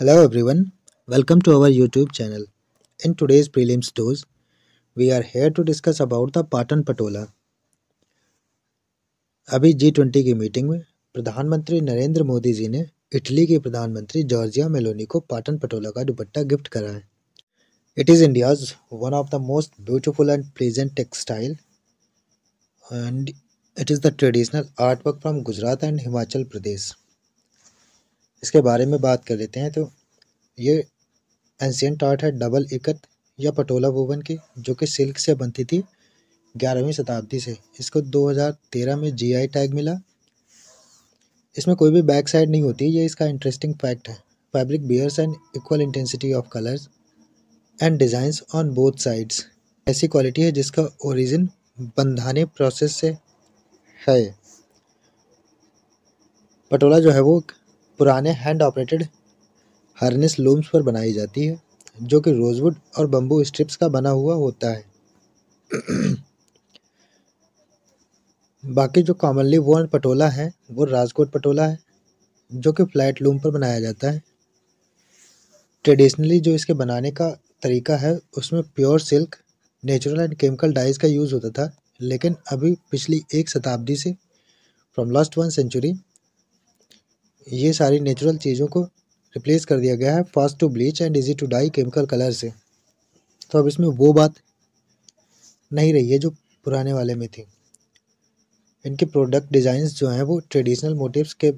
Hello everyone, welcome to our YouTube channel. In today's prelims dose, we are here to discuss about the Patan Patola. अभी G20 की meeting में प्रधानमंत्री नरेंद्र मोदी जी ने Italy के प्रधानमंत्री Giorgia Meloni को पाटन पटोला का दुपट्टा गिफ्ट करा है it is India's one of the most beautiful and pleasant textile and it is the traditional art work from Gujarat and Himachal Pradesh इसके बारे में बात कर लेते हैं तो ये एंशियंट आर्ट है डबल इकत या पटोला वोवन की जो कि सिल्क से बनती थी ग्यारहवीं शताब्दी से इसको 2013 में जीआई टैग मिला इसमें कोई भी बैक साइड नहीं होती ये इसका इंटरेस्टिंग फैक्ट है fabric bears and equal intensity of colours and designs on both sides ऐसी क्वालिटी है जिसका ओरिजिन बंधाने प्रोसेस से है पटोला जो है वो पुराने हैंड ऑपरेटेड हार्नेस लूम्स पर बनाई जाती है जो कि रोजवुड और बम्बू स्ट्रिप्स का बना हुआ होता है बाकी जो कॉमनली वर्न पटोला है वो राजकोट पटोला है जो कि फ्लैट लूम पर बनाया जाता है ट्रेडिशनली जो इसके बनाने का तरीका है उसमें pure silk natural and chemical dyes का यूज़ होता था लेकिन अभी पिछली एक शताब्दी से फ्रॉम लास्ट वन सेंचुरी ये सारी नेचुरल चीज़ों को रिप्लेस कर दिया गया है fast to bleach and easy to dye chemical colour से तो अब इसमें वो बात नहीं रही है जो पुराने वाले में थी इनके प्रोडक्ट डिज़ाइंस जो हैं वो ट्रेडिशनल मोटिव्स के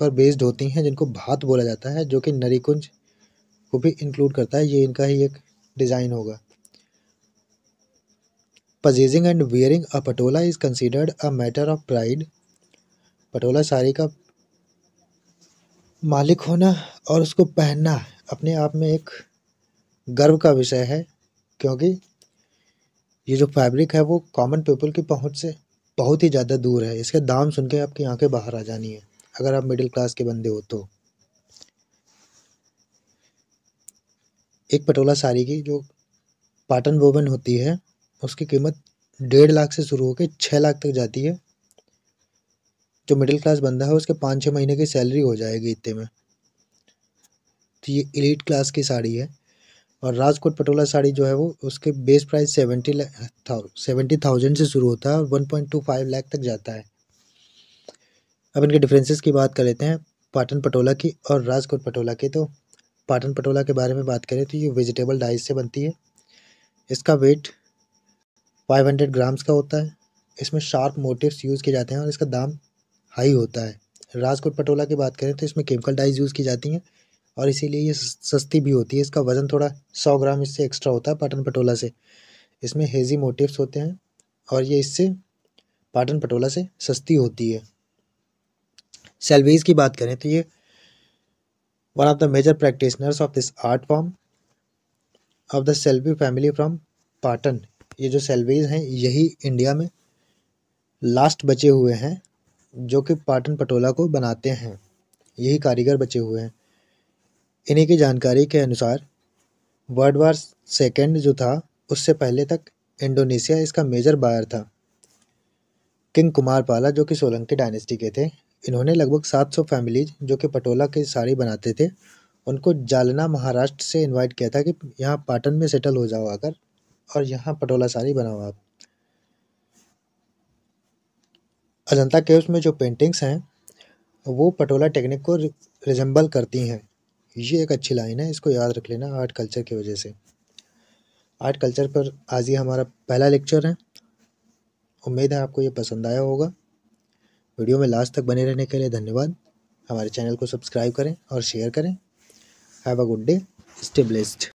पर बेस्ड होती हैं जिनको भात बोला जाता है जो कि नरीकुंज को भी इंक्लूड करता है ये इनका ही एक डिज़ाइन होगा possessing and wearing a patola is considered a matter of pride patola sari का मालिक होना और उसको पहनना अपने आप में एक गर्व का विषय है क्योंकि ये जो फैब्रिक है वो कॉमन पीपल की पहुंच से बहुत ही ज़्यादा दूर है इसके दाम सुन के आपकी आंखें बाहर आ जानी है अगर आप मिडिल क्लास के बंदे हो तो एक पटोला साड़ी की जो पाटन वोवन होती है उसकी कीमत डेढ़ लाख से शुरू होकर छः लाख तक जाती है जो मिडिल क्लास बंदा है उसके पाँच छः महीने की सैलरी हो जाएगी इतने में तो ये एलिट क्लास की साड़ी है और राजकोट पटोला साड़ी जो है वो उसके base price seventy seventy thousand से शुरू होता है और one point two five lakh तक जाता है अब इनके डिफरेंसेस की बात कर लेते हैं पाटन पटोला की और राजकोट पटोला की तो पाटन पटोला के बारे में बात करें तो ये वेजिटेबल डाइस से बनती है इसका वेट फाइव हंड्रेड ग्राम्स का होता है इसमें शार्प मोटिव्स यूज़ किए जाते हैं और इसका दाम हाई होता है राजकोट पटोला की बात करें तो इसमें केमिकल डाइज यूज़ की जाती हैं और इसीलिए ये सस्ती भी होती है इसका वज़न थोड़ा सौ ग्राम इससे एक्स्ट्रा होता है पाटन पटोला से इसमें हेजी मोटिवस होते हैं और ये इससे पाटन पटोला से सस्ती होती है सेल्वेज की बात करें तो ये one of the major practitioners of this art form of the Salvi family from Patan ये जो सेल्वेज हैं यही इंडिया में लास्ट बचे हुए हैं जो कि पाटन पटोला को बनाते हैं यही कारीगर बचे हुए हैं इन्हीं की जानकारी के अनुसार वर्ल्ड वार सेकेंड जो था उससे पहले तक इंडोनेशिया इसका मेजर बायर था किंग कुमार पाला जो कि सोलंकी डायनेस्टी के थे इन्होंने लगभग 700 फैमिलीज जो कि पटोला के साड़ी बनाते थे उनको जालना महाराष्ट्र से इनवाइट किया था कि यहाँ पाटन में सेटल हो जाओ आकर और यहाँ पटोला साड़ी बनाओ आप अजंता केव्स में जो पेंटिंग्स हैं वो पटोला टेक्निक को रिजम्बल करती हैं ये एक अच्छी लाइन है इसको याद रख लेना आर्ट कल्चर की वजह से आर्ट कल्चर पर आज ये हमारा पहला लेक्चर है उम्मीद है आपको ये पसंद आया होगा वीडियो में लास्ट तक बने रहने के लिए धन्यवाद हमारे चैनल को सब्सक्राइब करें और शेयर करें have a good day stay blessed